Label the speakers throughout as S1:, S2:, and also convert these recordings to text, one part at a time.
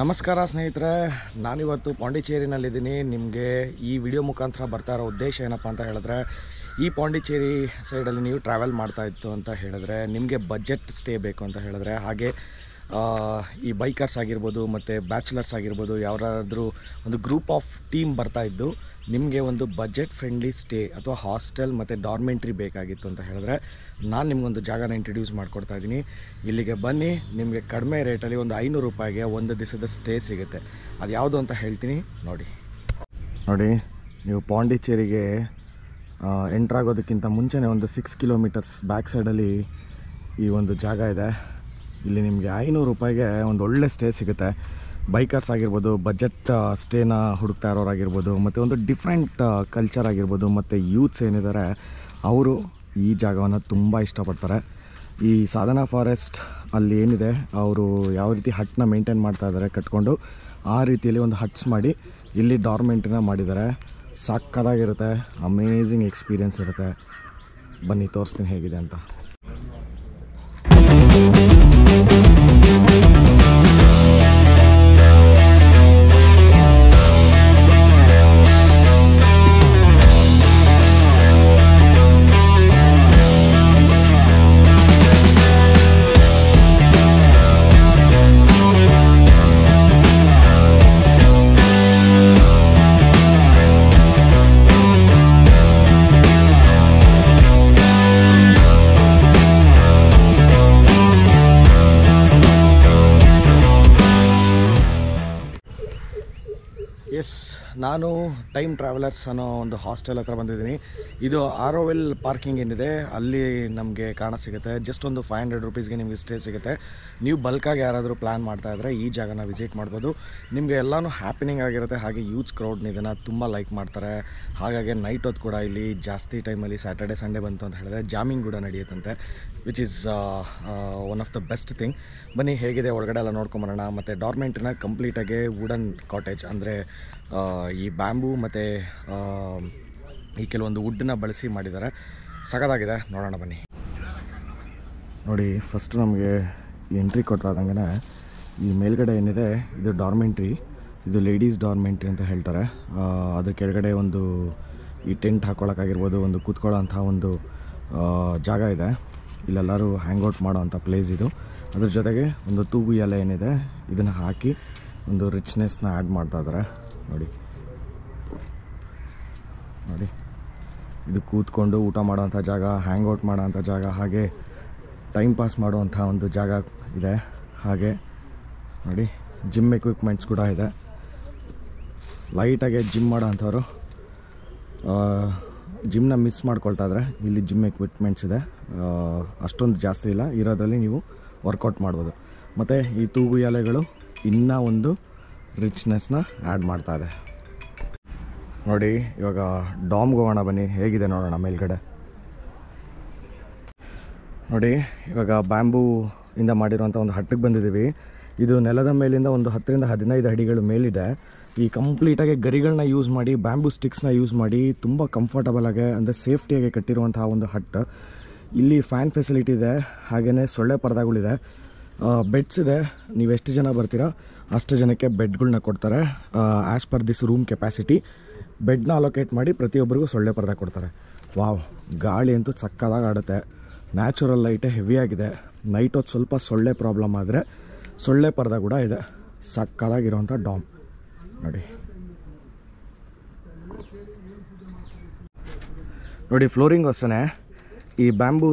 S1: ನಮಸ್ಕಾರ ಸ್ನೇಹಿತರೆ ನಾನಿವತ್ತು ಪಾಂಡಿಚೇರಿನಲ್ಲಿದ್ದೀನಿ ನಿಮಗೆ ಈ ವಿಡಿಯೋ ಮುಖಾಂತರ ಬರ್ತಾ ಇರೋ ಉದ್ದೇಶ ಏನಪ್ಪ ಅಂತ ಹೇಳಿದ್ರೆ ಈ ಪಾಂಡಿಚೇರಿ ಸೈಡಲ್ಲಿ ನೀವು ಟ್ರಾವೆಲ್ ಮಾಡ್ತಾ ಇತ್ತು ಅಂತ ಹೇಳಿದ್ರೆ ನಿಮಗೆ ಬಜೆಟ್ ಸ್ಟೇ ಬೇಕು ಅಂತ ಹೇಳಿದ್ರೆ ಹಾಗೆ ಈ ಬೈಕರ್ಸ್ ಆಗಿರ್ಬೋದು ಮತ್ತು ಬ್ಯಾಚುಲರ್ಸ್ ಆಗಿರ್ಬೋದು ಯಾರಾದರೂ ಒಂದು ಗ್ರೂಪ್ ಆಫ್ ಟೀಮ್ ಬರ್ತಾ ಇದ್ದು ನಿಮಗೆ ಒಂದು ಬಜೆಟ್ ಫ್ರೆಂಡ್ಲಿ ಸ್ಟೇ ಅಥವಾ ಹಾಸ್ಟೆಲ್ ಮತ್ತು ಡಾರ್ಮೆಂಟ್ರಿ ಬೇಕಾಗಿತ್ತು ಅಂತ ಹೇಳಿದ್ರೆ ನಾನು ನಿಮಗೊಂದು ಜಾಗನ ಇಂಟ್ರೊಡ್ಯೂಸ್ ಮಾಡ್ಕೊಡ್ತಾ ಇದ್ದೀನಿ ಇಲ್ಲಿಗೆ ಬನ್ನಿ ನಿಮಗೆ ಕಡಿಮೆ ರೇಟಲ್ಲಿ ಒಂದು ಐನೂರು ರೂಪಾಯಿಗೆ ಒಂದು ದಿವಸದ ಸ್ಟೇ ಸಿಗುತ್ತೆ ಅದು ಯಾವುದು ಅಂತ ಹೇಳ್ತೀನಿ ನೋಡಿ ನೋಡಿ ನೀವು ಪಾಂಡಿಚೇರಿಗೆ ಎಂಟ್ರಾಗೋದಕ್ಕಿಂತ ಮುಂಚೆನೇ ಒಂದು ಸಿಕ್ಸ್ ಕಿಲೋಮೀಟರ್ಸ್ ಬ್ಯಾಕ್ ಸೈಡಲ್ಲಿ ಈ ಒಂದು ಜಾಗ ಇದೆ ಇಲ್ಲಿ ನಿಮಗೆ ಐನೂರು ರೂಪಾಯಿಗೆ ಒಂದು ಒಳ್ಳೆ ಸ್ಟೇ ಸಿಗುತ್ತೆ ಬೈಕರ್ಸ್ ಆಗಿರ್ಬೋದು ಬಜೆಟ್ ಸ್ಟೇನ ಹುಡುಕ್ತಾ ಇರೋರಾಗಿರ್ಬೋದು ಮತ್ತು ಒಂದು ಡಿಫ್ರೆಂಟ್ ಕಲ್ಚರ್ ಆಗಿರ್ಬೋದು ಮತ್ತು ಯೂತ್ಸ್ ಏನಿದ್ದಾರೆ ಅವರು ಈ ಜಾಗವನ್ನು ತುಂಬ ಇಷ್ಟಪಡ್ತಾರೆ ಈ ಸಾಧನಾ ಫಾರೆಸ್ಟ್ ಅಲ್ಲಿ ಏನಿದೆ ಅವರು ಯಾವ ರೀತಿ ಹಟ್ನ ಮೇಂಟೈನ್ ಮಾಡ್ತಾ ಇದ್ದಾರೆ ಕಟ್ಕೊಂಡು ಆ ರೀತಿಯಲ್ಲಿ ಒಂದು ಹಟ್ಸ್ ಮಾಡಿ ಇಲ್ಲಿ ಡಾರ್ಮೆಂಟನ್ನ ಮಾಡಿದ್ದಾರೆ ಸಕ್ಕದಾಗಿರುತ್ತೆ ಅಮೇಝಿಂಗ್ ಎಕ್ಸ್ಪೀರಿಯೆನ್ಸ್ ಇರುತ್ತೆ ಬನ್ನಿ ತೋರಿಸ್ತೀನಿ ಹೇಗಿದೆ ಅಂತ ನಾನು ಟೈಮ್ ಟ್ರಾವೆಲರ್ಸ್ ಅನ್ನೋ ಒಂದು ಹಾಸ್ಟೆಲ್ ಹತ್ರ ಬಂದಿದ್ದೀನಿ ಇದು ಆರ್ ಒ ಎಲ್ ಪಾರ್ಕಿಂಗ್ ಏನಿದೆ ಅಲ್ಲಿ ನಮಗೆ ಕಾಣ ಸಿಗುತ್ತೆ ಜಸ್ಟ್ ಒಂದು ಫೈವ್ ಹಂಡ್ರೆಡ್ ರುಪೀಸ್ಗೆ ನಿಮಗೆ ಸ್ಟೇ ಸಿಗುತ್ತೆ ನೀವು ಬಲ್ಕಾಗಿ ಯಾರಾದರೂ ಪ್ಲ್ಯಾನ್ ಮಾಡ್ತಾಯಿದ್ರೆ ಈ ಜಾಗನ ವಿಸಿಟ್ ಮಾಡ್ಬೋದು ನಿಮಗೆ ಎಲ್ಲನೂ ಹ್ಯಾಪಿನಿಂಗ್ ಆಗಿರುತ್ತೆ ಹಾಗೆ ಯೂತ್ಸ್ ಕ್ರೌಡ್ನ ಇದನ್ನು ತುಂಬ ಲೈಕ್ ಮಾಡ್ತಾರೆ ಹಾಗಾಗಿ ನೈಟ್ ಹೊತ್ತು ಕೂಡ ಇಲ್ಲಿ ಜಾಸ್ತಿ ಟೈಮಲ್ಲಿ ಸ್ಯಾಟರ್ಡೆ ಸಂಡೇ ಬಂತು ಅಂತ ಹೇಳಿದ್ರೆ ಜಾಮಿಂಗ್ ಕೂಡ ನಡೆಯುತ್ತಂತೆ which is one of the best thing ಬನ್ನಿ ಹೇಗಿದೆ ಒಳಗಡೆ ಎಲ್ಲ ನೋಡ್ಕೊಂಬರೋಣ ಮತ್ತು ಡಾರ್ಮೆಂಟ್ರಿನ ಕಂಪ್ಲೀಟಾಗಿ ವುಡನ್ ಕಾಟೇಜ್ ಅಂದರೆ ಈ ಬ್ಯಾಂಬು ಮತ್ತು ಈ ಕೆಲವೊಂದು ವುಡ್ಡನ್ನ ಬಳಸಿ ಮಾಡಿದ್ದಾರೆ ಸಗದಾಗಿದೆ ನೋಡೋಣ ಬನ್ನಿ ನೋಡಿ ಫಸ್ಟ್ ನಮಗೆ ಎಂಟ್ರಿ ಕೊಡ್ತಾ ಈ ಮೇಲ್ಗಡೆ ಏನಿದೆ ಇದು ಡಾರ್ಮೆಂಟ್ರಿ ಇದು ಲೇಡೀಸ್ ಡಾರ್ಮೆಂಟ್ರಿ ಅಂತ ಹೇಳ್ತಾರೆ ಅದ್ರ ಕೆಳಗಡೆ ಒಂದು ಈ ಟೆಂಟ್ ಹಾಕ್ಕೊಳಕ್ಕಾಗಿರ್ಬೋದು ಒಂದು ಕೂತ್ಕೊಳ್ಳೋಂಥ ಒಂದು ಜಾಗ ಇದೆ ಇಲ್ಲೆಲ್ಲರೂ ಹ್ಯಾಂಗ್ಔಟ್ ಮಾಡೋವಂಥ ಪ್ಲೇಸ್ ಇದು ಅದ್ರ ಜೊತೆಗೆ ಒಂದು ತೂಗು ಎಲೆ ಏನಿದೆ ಇದನ್ನು ಹಾಕಿ ಒಂದು ರಿಚ್ನೆಸ್ನ ಆ್ಯಡ್ ಮಾಡ್ತಾ ಇದ್ದಾರೆ ನೋಡಿ ನೋಡಿ ಇದು ಕೂತ್ಕೊಂಡು ಊಟ ಮಾಡೋವಂಥ ಜಾಗ ಹ್ಯಾಂಗ್ ಔಟ್ ಮಾಡೋವಂಥ ಜಾಗ ಹಾಗೆ ಟೈಮ್ ಪಾಸ್ ಮಾಡುವಂಥ ಒಂದು ಜಾಗ ಇದೆ ಹಾಗೆ ನೋಡಿ ಜಿಮ್ ಎಕ್ವಿಪ್ಮೆಂಟ್ಸ್ ಕೂಡ ಇದೆ ಲೈಟಾಗೆ ಜಿಮ್ ಮಾಡೋ ಅಂಥವ್ರು ಜಿಮ್ನ ಮಿಸ್ ಮಾಡ್ಕೊಳ್ತಾ ಇದ್ರೆ ಇಲ್ಲಿ ಜಿಮ್ ಎಕ್ವಿಪ್ಮೆಂಟ್ಸ್ ಇದೆ ಅಷ್ಟೊಂದು ಜಾಸ್ತಿ ಇಲ್ಲ ಇರೋದ್ರಲ್ಲಿ ನೀವು ವರ್ಕೌಟ್ ಮಾಡ್ಬೋದು ಮತ್ತು ಈ ತೂಗು ಎಲೆಗಳು ಇನ್ನೂ ಒಂದು ರಿಚ್ನೆಸ್ನ ಆ್ಯಡ್ ಮಾಡ್ತಾ ಇದೆ ನೋಡಿ ಇವಾಗ ಡಾಮ್ಗೆ ಹೋಗೋಣ ಬನ್ನಿ ಹೇಗಿದೆ ನೋಡೋಣ ಮೇಲ್ಗಡೆ ನೋಡಿ ಇವಾಗ ಬ್ಯಾಂಬೂ ಇಂದ ಮಾಡಿರುವಂಥ ಒಂದು ಹಟ್ಟಕ್ಕೆ ಬಂದಿದ್ದೀವಿ ಇದು ನೆಲದ ಮೇಲಿಂದ ಒಂದು ಹತ್ತರಿಂದ ಹದಿನೈದು ಅಡಿಗಳು ಮೇಲಿದೆ ಈ ಕಂಪ್ಲೀಟಾಗಿ ಗರಿಗಳನ್ನ ಯೂಸ್ ಮಾಡಿ ಬ್ಯಾಂಬೂ ಸ್ಟಿಕ್ಸ್ನ ಯೂಸ್ ಮಾಡಿ ತುಂಬ ಆಗಿ ಅಂದರೆ ಸೇಫ್ಟಿಯಾಗಿ ಕಟ್ಟಿರುವಂತಹ ಒಂದು ಹಟ್ ಇಲ್ಲಿ ಫ್ಯಾನ್ ಫೆಸಿಲಿಟಿ ಇದೆ ಹಾಗೆಯೇ ಸೊಳ್ಳೆ ಪರದಾಗಳಿದೆ ಬೆಡ್ಸ್ ಇದೆ ನೀವು ಎಷ್ಟು ಜನ ಬರ್ತೀರಾ ಅಷ್ಟು ಜನಕ್ಕೆ ಬೆಡ್ಗಳನ್ನ ಕೊಡ್ತಾರೆ as per this room capacity ಬೆಡ್ನ ಅಲೋಕೇಟ್ ಮಾಡಿ ಪ್ರತಿಯೊಬ್ಬರಿಗೂ ಸೊಳ್ಳೆ ಪರದೆ ಕೊಡ್ತಾರೆ ವಾವ್ ಗಾಳಿ ಅಂತೂ ಸಕ್ಕದಾಗ ಆಡುತ್ತೆ ನ್ಯಾಚುರಲ್ ಲೈಟೇ ಹೆವಿಯಾಗಿದೆ ನೈಟ್ ಹೊತ್ತು ಸ್ವಲ್ಪ ಸೊಳ್ಳೆ ಪ್ರಾಬ್ಲಮ್ ಆದರೆ ಸೊಳ್ಳೆ ಪರದೆ ಕೂಡ ಇದೆ ಸಕ್ಕದಾಗಿರೋವಂಥ ಡಾಮ್ ನೋಡಿ ನೋಡಿ ಫ್ಲೋರಿಂಗ್ ಅಷ್ಟೇ ಈ ಬ್ಯಾಂಬೂ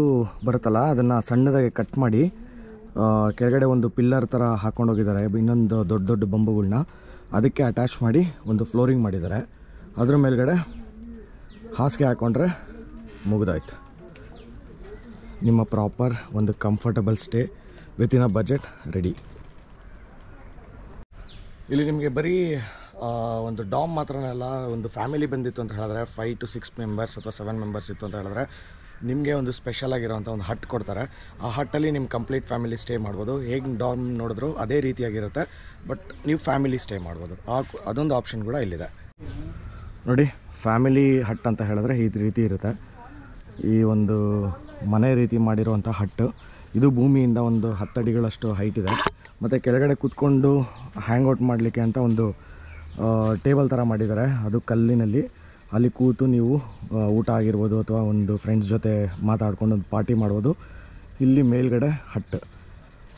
S1: ಬರುತ್ತಲ್ಲ ಅದನ್ನು ಸಣ್ಣದಾಗಿ ಕಟ್ ಮಾಡಿ ಕೆಳಗಡೆ ಒಂದು ಪಿಲ್ಲರ್ ಥರ ಹಾಕ್ಕೊಂಡೋಗಿದ್ದಾರೆ ಇನ್ನೊಂದು ದೊಡ್ಡ ದೊಡ್ಡ ಬಂಬುಗಳನ್ನ ಅದಕ್ಕೆ ಅಟ್ಯಾಚ್ ಮಾಡಿ ಒಂದು ಫ್ಲೋರಿಂಗ್ ಮಾಡಿದ್ದಾರೆ ಅದ್ರ ಮೇಲ್ಗಡೆ ಹಾಸಿಗೆ ಹಾಕ್ಕೊಂಡ್ರೆ ಮುಗಿದಾಯ್ತು ನಿಮ್ಮ ಪ್ರಾಪರ್ ಒಂದು comfortable stay within a budget ready ಇಲ್ಲಿ ನಿಮಗೆ ಬರೀ ಒಂದು ಡಾಮ್ ಅಲ್ಲ ಒಂದು ಫ್ಯಾಮಿಲಿ ಬಂದಿತ್ತು ಅಂತ ಹೇಳಿದ್ರೆ ಫೈವ್ ಟು ಸಿಕ್ಸ್ ಮೆಂಬರ್ಸ್ ಅಥವಾ ಸೆವೆನ್ ಮೆಂಬರ್ಸ್ ಇತ್ತು ಅಂತ ಹೇಳಿದ್ರೆ ನಿಮಗೆ ಒಂದು ಸ್ಪೆಷಲ್ ಆಗಿರೋಂಥ ಒಂದು ಹಟ್ ಕೊಡ್ತಾರೆ ಆ ಹಟ್ಟಲ್ಲಿ ನಿಮ್ಮ ಕಂಪ್ಲೀಟ್ ಫ್ಯಾಮಿಲಿ ಸ್ಟೇ ಮಾಡ್ಬೋದು ಹೇಗೆ ಡಾಮ್ ನೋಡಿದ್ರು ಅದೇ ರೀತಿಯಾಗಿರುತ್ತೆ ಬಟ್ ನೀವು ಫ್ಯಾಮಿಲಿ ಸ್ಟೇ ಮಾಡ್ಬೋದು ಆ ಅದೊಂದು ಆಪ್ಷನ್ ಕೂಡ ಇಲ್ಲಿದೆ ನೋಡಿ ಫ್ಯಾಮಿಲಿ ಹಟ್ ಅಂತ ಹೇಳಿದ್ರೆ ಈ ರೀತಿ ಇರುತ್ತೆ ಈ ಒಂದು ಮನೆ ರೀತಿ ಮಾಡಿರುವಂಥ ಹಟ್ಟು ಇದು ಭೂಮಿಯಿಂದ ಒಂದು ಹತ್ತಡಿಗಳಷ್ಟು ಹೈಟ್ ಇದೆ ಮತ್ತು ಕೆಳಗಡೆ ಕೂತ್ಕೊಂಡು ಹ್ಯಾಂಗ್ ಔಟ್ ಮಾಡಲಿಕ್ಕೆ ಅಂತ ಒಂದು ಟೇಬಲ್ ಥರ ಮಾಡಿದ್ದಾರೆ ಅದು ಕಲ್ಲಿನಲ್ಲಿ ಅಲ್ಲಿ ಕೂತು ನೀವು ಊಟ ಆಗಿರ್ಬೋದು ಅಥವಾ ಒಂದು ಫ್ರೆಂಡ್ಸ್ ಜೊತೆ ಮಾತಾಡ್ಕೊಂಡು ಒಂದು ಪಾರ್ಟಿ ಮಾಡ್ಬೋದು ಇಲ್ಲಿ ಮೇಲ್ಗಡೆ ಹಟ್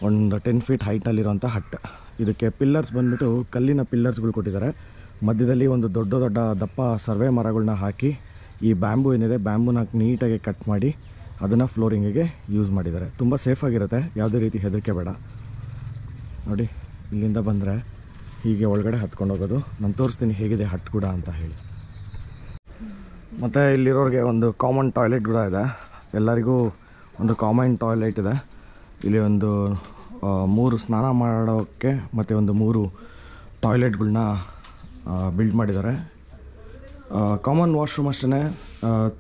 S1: ಒಂದು ಟೆನ್ ಫೀಟ್ ಹೈಟಲ್ಲಿರೋಂಥ ಹಟ್ ಇದಕ್ಕೆ ಪಿಲ್ಲರ್ಸ್ ಬಂದುಬಿಟ್ಟು ಕಲ್ಲಿನ ಪಿಲ್ಲರ್ಸ್ಗಳು ಕೊಟ್ಟಿದ್ದಾರೆ ಮಧ್ಯದಲ್ಲಿ ಒಂದು ದೊಡ್ಡ ದೊಡ್ಡ ದಪ್ಪ ಸರ್ವೆ ಮರಗಳನ್ನ ಹಾಕಿ ಈ ಬ್ಯಾಂಬು ಏನಿದೆ ಬ್ಯಾಂಬುನ ನೀಟಾಗಿ ಕಟ್ ಮಾಡಿ ಅದನ್ನು ಫ್ಲೋರಿಂಗಿಗೆ ಯೂಸ್ ಮಾಡಿದ್ದಾರೆ ತುಂಬ ಸೇಫಾಗಿರುತ್ತೆ ಯಾವುದೇ ರೀತಿ ಹೆದರಿಕೆ ಬೇಡ ನೋಡಿ ಇಲ್ಲಿಂದ ಬಂದರೆ ಹೀಗೆ ಒಳಗಡೆ ಹತ್ಕೊಂಡು ಹೋಗೋದು ನಾನು ತೋರಿಸ್ತೀನಿ ಹೇಗಿದೆ ಹಟ್ ಕೂಡ ಅಂತ ಹೇಳಿ ಮತ್ತು ಇಲ್ಲಿರೋರಿಗೆ ಒಂದು ಕಾಮನ್ ಟಾಯ್ಲೆಟ್ ಕೂಡ ಇದೆ ಎಲ್ಲರಿಗೂ ಒಂದು ಕಾಮನ್ ಟಾಯ್ಲೆಟ್ ಇದೆ ಇಲ್ಲಿ ಒಂದು ಮೂರು ಸ್ನಾನ ಮಾಡೋಕ್ಕೆ ಮತ್ತು ಒಂದು ಮೂರು ಟಾಯ್ಲೆಟ್ಗಳನ್ನ ಬಿಲ್ಡ್ ಮಾಡಿದ್ದಾರೆ ಕಾಮನ್ ವಾಶ್ರೂಮ್ ಅಷ್ಟೇ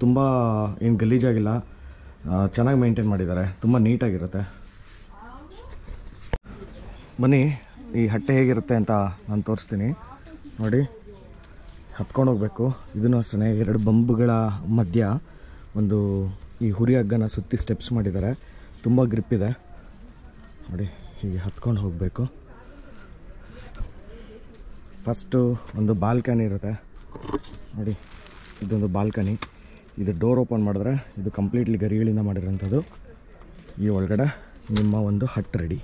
S1: ತುಂಬ ಏನು ಗಲೀಜಾಗಿಲ್ಲ ಚೆನ್ನಾಗಿ ಮೇಂಟೈನ್ ಮಾಡಿದ್ದಾರೆ ತುಂಬ ನೀಟಾಗಿರುತ್ತೆ ಬನ್ನಿ ಈ ಹಟ್ಟೆ ಹೇಗಿರುತ್ತೆ ಅಂತ ನಾನು ತೋರಿಸ್ತೀನಿ ನೋಡಿ ಹತ್ಕೊಂಡು ಹೋಗಬೇಕು ಇದನ್ನು ಅಷ್ಟೇ ಎರಡು ಬಂಬುಗಳ ಮಧ್ಯ ಒಂದು ಈ ಹುರಿ ಹಗ್ಗನ ಸುತ್ತಿ ಸ್ಟೆಪ್ಸ್ ಮಾಡಿದ್ದಾರೆ ತುಂಬ ಗ್ರಿಪ್ ಇದೆ ನೋಡಿ ಹೀಗೆ ಹತ್ಕೊಂಡು ಹೋಗಬೇಕು ಫಸ್ಟು ಒಂದು ಬಾಲ್ಕನಿ ಇರುತ್ತೆ ನೋಡಿ ಇದೊಂದು ಬಾಲ್ಕನಿ ಇದು ಡೋರ್ ಓಪನ್ ಮಾಡಿದ್ರೆ ಇದು ಕಂಪ್ಲೀಟ್ಲಿ ಗರಿಗಳಿಂದ ಮಾಡಿರೋಂಥದ್ದು ಈ ಒಳಗಡೆ ನಿಮ್ಮ ಒಂದು ಹಟ್ ರೆಡಿ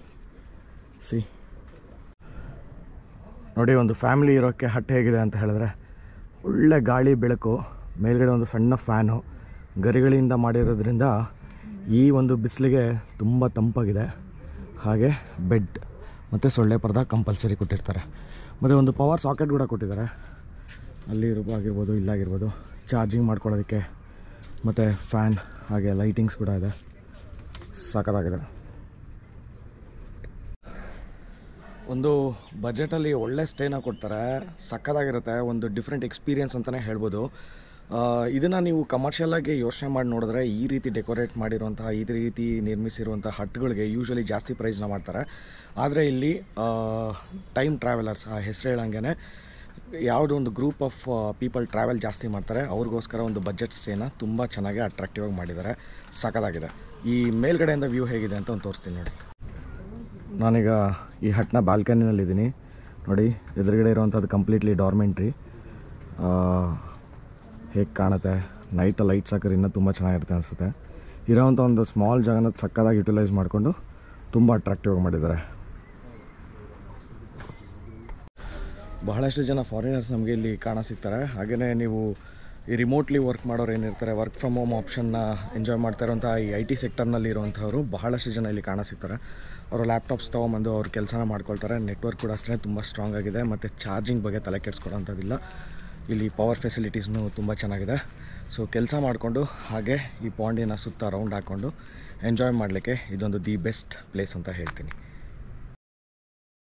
S1: ಸಿ ನೋಡಿ ಒಂದು ಫ್ಯಾಮಿಲಿ ಇರೋಕ್ಕೆ ಹಟ್ ಹೇಗಿದೆ ಅಂತ ಹೇಳಿದ್ರೆ ಒಳ್ಳೆ ಗಾಳಿ ಬೆಳಕು ಮೇಲ್ಗಡೆ ಒಂದು ಸಣ್ಣ ಫ್ಯಾನು ಗರಿಗಳಿಂದ ಮಾಡಿರೋದ್ರಿಂದ ಈ ಒಂದು ಬಿಸಿಲಿಗೆ ತುಂಬ ತಂಪಾಗಿದೆ ಹಾಗೆ ಬೆಡ್ ಮತ್ತು ಸೊಳ್ಳೆ ಪರ್ದ ಕಂಪಲ್ಸರಿ ಕೊಟ್ಟಿರ್ತಾರೆ ಮತ್ತು ಒಂದು ಪವರ್ ಸಾಕೆಟ್ ಕೂಡ ಕೊಟ್ಟಿದ್ದಾರೆ ಅಲ್ಲಿ ಆಗಿರ್ಬೋದು ಇಲ್ಲಾಗಿರ್ಬೋದು ಚಾರ್ಜಿಂಗ್ ಮಾಡ್ಕೊಳ್ಳೋದಕ್ಕೆ ಮತ್ತು ಫ್ಯಾನ್ ಹಾಗೆ ಲೈಟಿಂಗ್ಸ್ ಕೂಡ ಇದೆ ಸಾಕತ್ತಾಗಿದೆ ಒಂದು ಬಜೆಟಲ್ಲಿ ಒಳ್ಳೆ ಸ್ಟೇನ ಕೊಡ್ತಾರೆ ಸಕ್ಕತ್ತಾಗಿರುತ್ತೆ ಒಂದು ಡಿಫ್ರೆಂಟ್ ಎಕ್ಸ್ಪೀರಿಯನ್ಸ್ ಅಂತಲೇ ಹೇಳ್ಬೋದು ಇದನ್ನು ನೀವು ಕಮರ್ಷಿಯಲಾಗಿ ಯೋಚನೆ ಮಾಡಿ ನೋಡಿದ್ರೆ ಈ ರೀತಿ ಡೆಕೋರೇಟ್ ಮಾಡಿರುವಂತಹ ಈ ರೀತಿ ನಿರ್ಮಿಸಿರುವಂಥ ಹಟ್ಗಳಿಗೆ ಯೂಶ್ವಲಿ ಜಾಸ್ತಿ ಪ್ರೈಸ್ನ ಮಾಡ್ತಾರೆ ಆದರೆ ಇಲ್ಲಿ ಟೈಮ್ ಟ್ರಾವೆಲರ್ಸ್ ಆ ಹೆಸರು ಹೇಳಂಗೆ ಯಾವುದೋ ಒಂದು ಗ್ರೂಪ್ ಆಫ್ ಪೀಪಲ್ ಟ್ರಾವೆಲ್ ಜಾಸ್ತಿ ಮಾಡ್ತಾರೆ ಅವ್ರಿಗೋಸ್ಕರ ಒಂದು ಬಜೆಟ್ ಸ್ಟೇನ ತುಂಬ ಚೆನ್ನಾಗಿ ಅಟ್ರಾಕ್ಟಿವ್ ಆಗಿ ಮಾಡಿದ್ದಾರೆ ಸಕದಾಗಿದೆ ಈ ಮೇಲ್ಗಡೆಯಿಂದ ವ್ಯೂ ಹೇಗಿದೆ ಅಂತ ಒಂದು ತೋರಿಸ್ತೀನಿ ನೋಡಿ ನಾನೀಗ ಈ ಹಟ್ನ ಬಾಲ್ಕನಿನಲ್ಲಿದ್ದೀನಿ ನೋಡಿ ಎದುರುಗಡೆ ಇರುವಂಥದ್ದು ಕಂಪ್ಲೀಟ್ಲಿ ಡಾರ್ಮೆಂಟ್ರಿ ಹೇಗೆ ಕಾಣುತ್ತೆ ನೈಟ್ ಲೈಟ್ಸ್ ಹಾಕಿದ್ರೆ ಇನ್ನೂ ತುಂಬ ಚೆನ್ನಾಗಿರುತ್ತೆ ಅನಿಸುತ್ತೆ ಇರೋವಂಥ ಒಂದು ಸ್ಮಾಲ್ ಜಾಗನ ಸಕ್ಕದಾಗಿ ಯುಟಿಲೈಸ್ ಮಾಡಿಕೊಂಡು ತುಂಬ ಅಟ್ರಾಕ್ಟಿವ್ ಆಗಿ ಮಾಡಿದ್ದಾರೆ ಬಹಳಷ್ಟು ಜನ ಫಾರಿನರ್ಸ್ ನಮಗೆ ಇಲ್ಲಿ ಕಾಣ ಸಿಗ್ತಾರೆ ಹಾಗೆಯೇ ನೀವು ಈ ರಿಮೋಟ್ಲಿ ವರ್ಕ್ ಮಾಡೋರು ಏನಿರ್ತಾರೆ ವರ್ಕ್ ಫ್ರಮ್ ಹೋಮ್ ಆಪ್ಷನ್ನ ಎಂಜಾಯ್ ಮಾಡ್ತಾ ಇರೋಂಥ ಈ ಐ ಟಿ ಸೆಕ್ಟರ್ನಲ್ಲಿ ಇರುವಂಥವ್ರು ಬಹಳಷ್ಟು ಜನ ಇಲ್ಲಿ ಕಾಣ ಸಿಗ್ತಾರೆ ಅವರು ಲ್ಯಾಪ್ಟಾಪ್ಸ್ ತೊಗೊಂಬಂದು ಅವ್ರ ಕೆಲಸನ ಮಾಡ್ಕೊಳ್ತಾರೆ ನೆಟ್ವರ್ಕ್ ಕೂಡ ಅಷ್ಟೇ ತುಂಬ ಸ್ಟ್ರಾಂಗ್ ಆಗಿದೆ ಮತ್ತು ಚಾರ್ಜಿಂಗ್ ಬಗ್ಗೆ ತಲೆ ಕೆಡಿಸ್ಕೊಡೋಂಥದ್ದಿಲ್ಲ ಇಲ್ಲಿ ಪವರ್ ಫೆಸಿಲಿಟೀಸ್ನು ತುಂಬ ಚೆನ್ನಾಗಿದೆ ಸೊ ಕೆಲಸ ಮಾಡಿಕೊಂಡು ಹಾಗೆ ಈ ಪಾಂಡಿನ ಸುತ್ತ ರೌಂಡ್ ಹಾಕ್ಕೊಂಡು ಎಂಜಾಯ್ ಮಾಡಲಿಕ್ಕೆ ಇದೊಂದು ದಿ ಬೆಸ್ಟ್ ಪ್ಲೇಸ್ ಅಂತ ಹೇಳ್ತೀನಿ